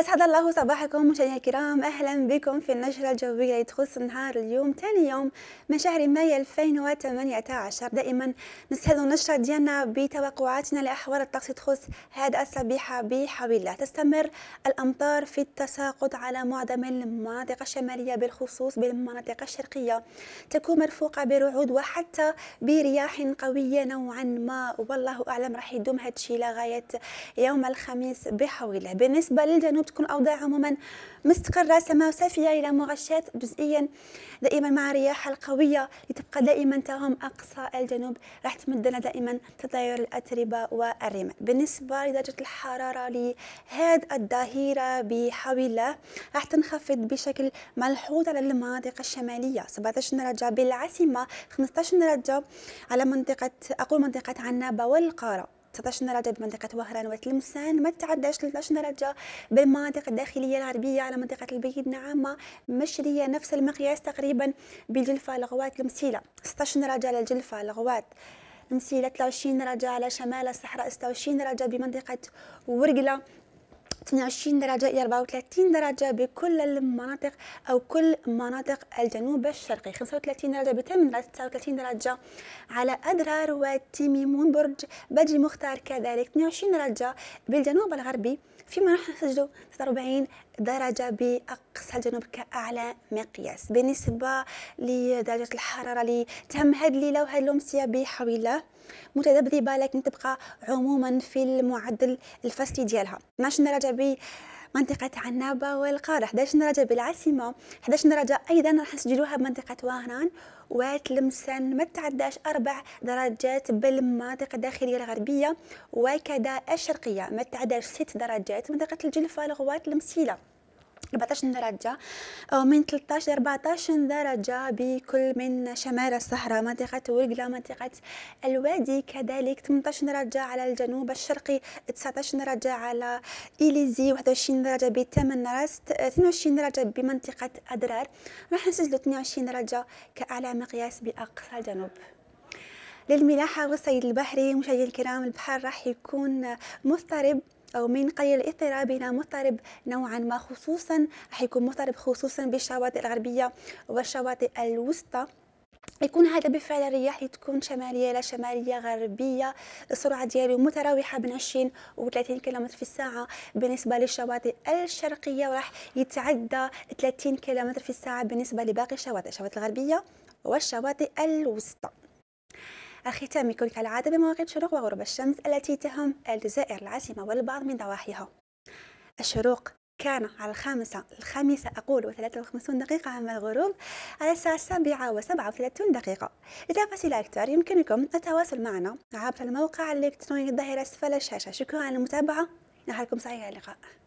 اسعد الله صباحكم مشاهدينا الكرام اهلا بكم في النشره الجويه اللي تخص نهار اليوم ثاني يوم من شهر ماي 2018 دائما نسهل النشره ديالنا بتوقعاتنا لاحوال الطقس تخص هذا الصبيحه بحول الله تستمر الامطار في التساقط على معظم المناطق الشماليه بالخصوص بالمناطق الشرقيه تكون مرفوقه برعود وحتى برياح قويه نوعا ما والله اعلم راح يدوم هذا الشيء لغايه يوم الخميس بحول الله بالنسبه للجنوب وتكون أوضاع عموما مستقره سماء صافيه الى مغشاه جزئيا دائما مع رياح القويه لتبقى دائما تهم اقصى الجنوب راح تمدنا دائما تطاير الاتربه والرمال بالنسبه لدرجه الحراره لهاد الظهيره بحول الله راح تنخفض بشكل ملحوظ على المناطق الشماليه 17 درجه بالعاصمه 15 درجه على منطقه اقول منطقه عنابه والقاره 19 درجة بمنطقة وهران وتلمسان ما تتعداش 13 درجة بالمناطق الداخلية العربيه على منطقة البيض نعامة مشرية نفس المقياس تقريبا بجلفة لغوات المسيلة 16 درجة على الجلفة لغوات المسيله 23 درجة على شمال الصحراء 26 درجة بمنطقة ورقلة 22 درجه الى 34 درجه بكل المناطق او كل مناطق الجنوب الشرقي 35 درجه بتمن 39 درجه على ادرار وتميمون برج بجي مختار كذلك 22 درجه بالجنوب الغربي فيما راح نسجل 46 درجة بأقصى الجنوب كأعلى مقياس بالنسبة لدرجة الحرارة اللي تم هاد الليلة وهاد الأمسية بحول الله متذبذبه لكن تبقى عموما في المعدل الفصلي ديالها 12 درجه بمنطقة عنابة والقارة 11 درجة بالعاصمة 11 درجة أيضا راح نسجلوها بمنطقة وهران وتلمسان ما تعداش أربع درجات بالمناطق الداخلية الغربية وكذا الشرقية ما تعداش ست درجات منطقة الجلفة لغوات المسيلة 14 درجة من 13 ل 14 درجة بكل من شمال الصحراء منطقة ورقلة منطقة الوادي كذلك 18 درجة على الجنوب الشرقي 19 درجة على إليزي 21 درجة بثمن راست 22 درجة بمنطقة أدرار راح نسجل 22 درجة كأعلى مقياس بأقصى الجنوب للملاحة والصيد البحري مشاهدي الكرام البحر راح يكون مضطرب أو من قليل الاضطراب إلى مضطرب نوعا ما خصوصا راح يكون مضطرب خصوصا بالشواطئ الغربية والشواطئ الوسطى يكون هذا بفعل الرياح تكون شماليه لا شماليه غربيه السرعه ديالو متراوحه بين 20 و 30 كم في الساعه بالنسبه للشواطئ الشرقيه وراح يتعدى 30 كم في الساعه بالنسبه لباقي الشواطئ الشواطئ الغربيه والشواطئ الوسطى الختام يكون كالعادة بمواقيت شروق وغروب الشمس التي تهم الجزائر العاصمة والبعض من ضواحيها الشروق كان على الخامسة الخامسة أقول وثلاثة وخمسون دقيقة أما الغروب على الساعة السابعة وسبعة وثلاثون دقيقة لتفاصيل أكثر يمكنكم التواصل معنا عبر الموقع الإلكتروني الظاهر أسفل الشاشة شكرا على المتابعة نهاركم سعيد اللقاء